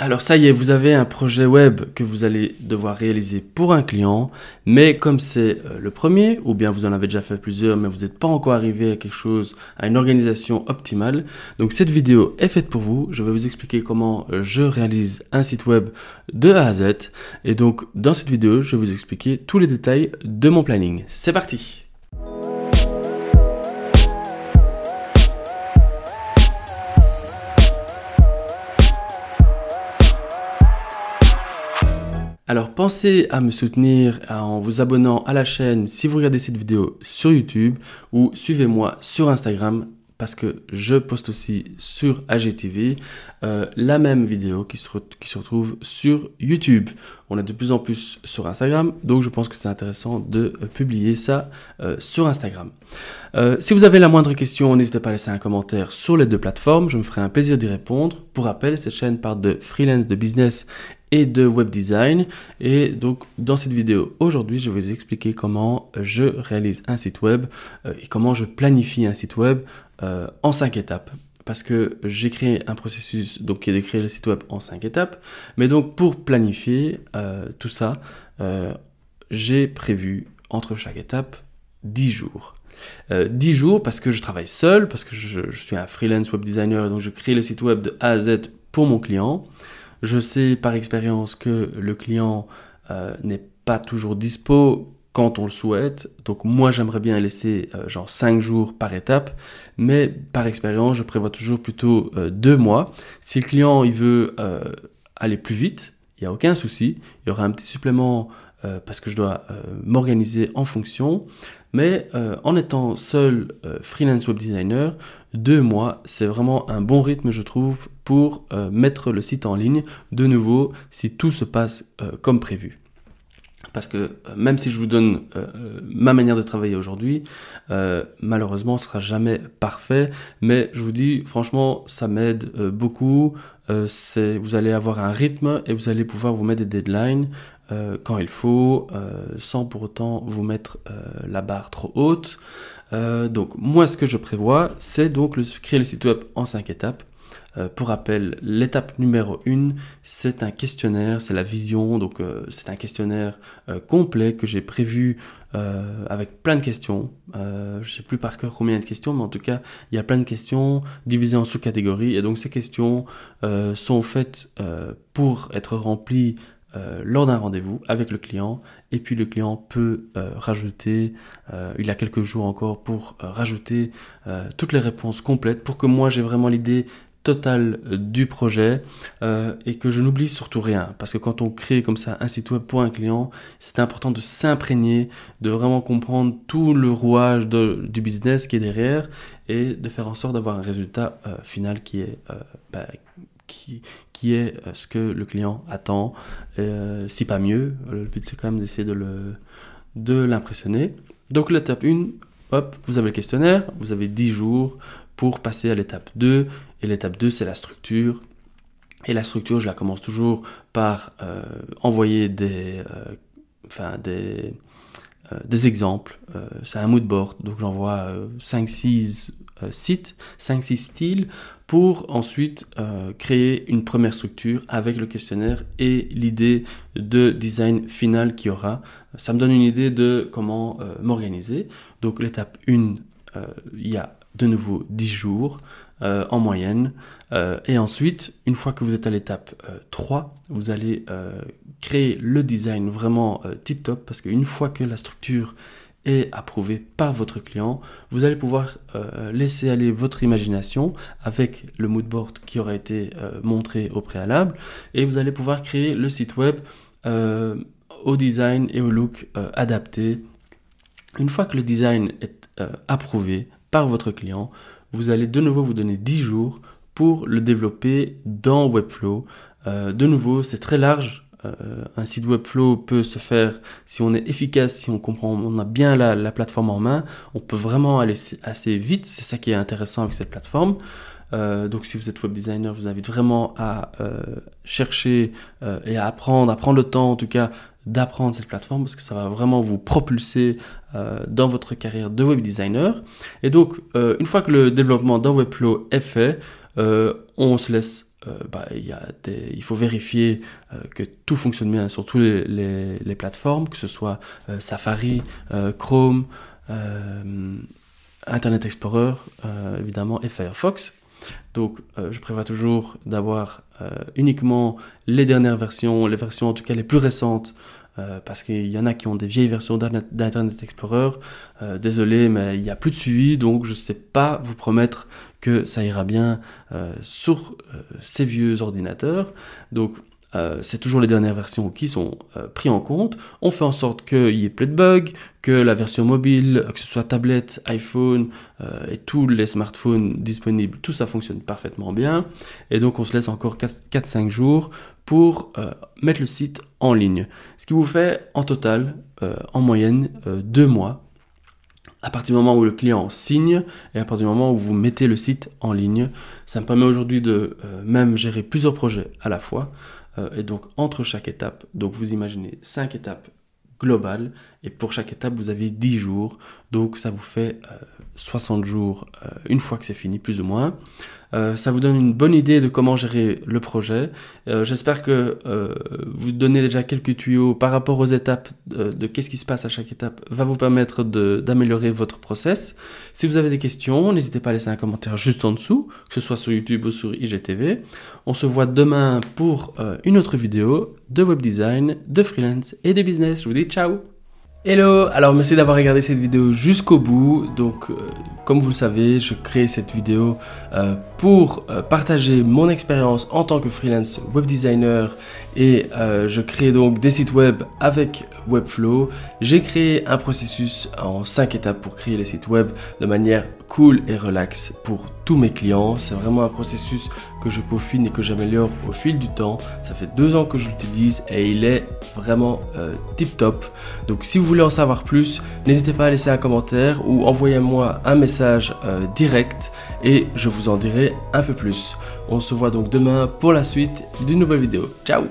Alors ça y est, vous avez un projet web que vous allez devoir réaliser pour un client, mais comme c'est euh, le premier, ou bien vous en avez déjà fait plusieurs, mais vous n'êtes pas encore arrivé à quelque chose, à une organisation optimale, donc cette vidéo est faite pour vous. Je vais vous expliquer comment euh, je réalise un site web de A à Z, et donc dans cette vidéo, je vais vous expliquer tous les détails de mon planning. C'est parti Alors pensez à me soutenir en vous abonnant à la chaîne si vous regardez cette vidéo sur YouTube ou suivez-moi sur Instagram parce que je poste aussi sur AGTV euh, la même vidéo qui se, retrouve sur YouTube. On est de plus en plus sur Instagram, donc je pense que c'est intéressant de euh, publier ça euh, sur Instagram. si vous avez la moindre question, n'hésitez pas à laisser un commentaire sur les deux plateformes, je me ferai un plaisir d'y répondre. Pour rappel, cette chaîne parle de freelance, de business et de web design. Et donc dans cette vidéo aujourd'hui, je vais vous expliquer comment je réalise un site web euh, et comment je planifie un site web euh, en cinq étapes. Parce que j'ai créé un processus donc qui est de créer le site web en cinq étapes. Mais donc pour planifier euh, tout ça, j'ai prévu entre chaque étape 10 jours. dix 10 jours parce que je travaille seul, parce que je, je, suis un freelance web designer et donc je crée le site web de A à Z pour mon client. Je sais par expérience que le client euh, n'est pas toujours dispo quand on le souhaite. Donc moi j'aimerais bien laisser euh, genre 5 jours par étape, mais par expérience je prévois toujours plutôt 2 euh, mois. Si le client il veut aller plus vite, il n'y a aucun souci, il y aura un petit supplément euh, parce que je dois euh, m'organiser en fonction. Mais euh, en étant seul freelance web designer, deux mois, c'est vraiment un bon rythme, je trouve, pour mettre le site en ligne de nouveau si tout se passe comme prévu parce que même si je vous donne ma manière de travailler aujourd'hui, malheureusement, ce sera jamais parfait. Mais je vous dis, franchement, ça m'aide beaucoup. vous allez avoir un rythme et vous allez pouvoir vous mettre des deadlines euh, quand il faut, euh, sans pour autant vous mettre euh, la barre trop haute. donc moi ce que je prévois, c'est donc le, créer le site web en cinq étapes. pour rappel, l'étape numéro 1, c'est un questionnaire, c'est la vision, donc c'est un questionnaire complet que j'ai prévu avec plein de questions. Je ne sais plus par cœur combien de questions, mais en tout cas, il y a plein de questions divisées en sous-catégories. Et donc, ces questions sont faites pour être remplies euh, lors d'un rendez-vous avec le client et puis le client peut euh, rajouter, euh, il il a quelques jours encore pour rajouter toutes les réponses complètes pour que moi j'ai vraiment l'idée totale du projet et que je n'oublie surtout rien parce que quand on crée comme ça un site web pour un client c'est important de s'imprégner de vraiment comprendre tout le rouage du business qui est derrière et de faire en sorte d'avoir un résultat final qui est bah, qui, est euh, ce que le client attend, euh, si pas mieux. Euh, le but, c'est quand même d'essayer de, le, de l'impressionner. Donc l'étape 1, hop, vous avez le questionnaire, vous avez 10 jours pour passer à l'étape 2. Et l'étape 2, c'est la structure. Et la structure, je la commence toujours par envoyer des, des, des exemples. c'est un mood board, donc j'envoie 5-6 euh, site 5-6 styles, pour ensuite euh, créer une première structure avec le questionnaire et l'idée de design final qu'il y aura. Ça me donne une idée de comment euh, m'organiser. Donc l'étape 1, il y a de nouveau 10 jours en moyenne. et ensuite, une fois que vous êtes à l'étape 3, vous allez créer le design vraiment tip-top parce qu'une fois que la structure et approuvé par votre client, vous allez pouvoir euh, laisser aller votre imagination avec le mood board qui aura été euh, montré au préalable et vous allez pouvoir créer le site web euh, au design et au look adapté. Une fois que le design est approuvé par votre client, vous allez de nouveau vous donner 10 jours pour le développer dans Webflow. de nouveau, c'est très large euh, un site Webflow peut se faire si on est efficace, si on comprend, on a bien la, plateforme en main, on peut vraiment aller assez vite. C'est ça qui est intéressant avec cette plateforme. Euh, donc si vous êtes web designer, je vous invite vraiment à euh, chercher et à apprendre, à prendre le temps en tout cas d'apprendre cette plateforme parce que ça va vraiment vous propulser dans votre carrière de web designer. Et donc une fois que le développement dans Webflow est fait, on se laisse euh, bah, il faut vérifier euh, que tout fonctionne bien sur toutes les, plateformes, que ce soit euh, Safari, Chrome, Internet Explorer, évidemment, et Firefox. Donc, je prévois toujours d'avoir uniquement les dernières versions, les versions en tout cas les plus récentes, parce qu'il y en a qui ont des vieilles versions d'Internet Explorer. désolé, mais il n'y a plus de suivi, donc je ne sais pas vous promettre que ça ira bien euh, sur euh, ces vieux ordinateurs. Donc euh, c'est toujours les dernières versions qui sont prises en compte. On fait en sorte qu'il n'y ait plus de bugs, que la version mobile, que ce soit tablette, iPhone et tous les smartphones disponibles, tout ça fonctionne parfaitement bien. Et donc on se laisse encore 4-5 jours pour mettre le site en ligne. Ce qui vous fait en total, en moyenne, 2 mois à partir du moment où le client signe et à partir du moment où vous mettez le site en ligne, ça me permet aujourd'hui de euh, même gérer plusieurs projets à la fois. Euh, et donc entre chaque étape, donc vous imaginez 5 étapes globales et pour chaque étape vous avez 10 jours. Donc ça vous fait euh, 60 jours euh, une fois que c'est fini, plus ou moins. Euh, ça vous donne une bonne idée de comment gérer le projet. Euh, j'espère que vous donner déjà quelques tuyaux par rapport aux étapes de, de qu'est-ce qui se passe à chaque étape va vous permettre d'améliorer votre process. Si vous avez des questions, n'hésitez pas à laisser un commentaire juste en dessous, que ce soit sur YouTube ou sur IGTV. On se voit demain pour une autre vidéo de web design, de freelance et de business. Je vous dis ciao Hello Alors merci d'avoir regardé cette vidéo jusqu'au bout. Donc euh, comme vous le savez, je crée cette vidéo euh, pour euh, partager mon expérience en tant que freelance web designer et euh, je crée donc des sites web avec Webflow. J'ai créé un processus en cinq étapes pour créer les sites web de manière cool et relaxe pour tous mes clients. C'est vraiment un processus que je peaufine et que j'améliore au fil du temps. Ça fait deux ans que je l'utilise et il est vraiment tip top. Donc si vous voulez en savoir plus, n'hésitez pas à laisser un commentaire ou envoyez-moi un message euh, direct et je vous en dirai un peu plus. On se voit donc demain pour la suite d'une nouvelle vidéo. Ciao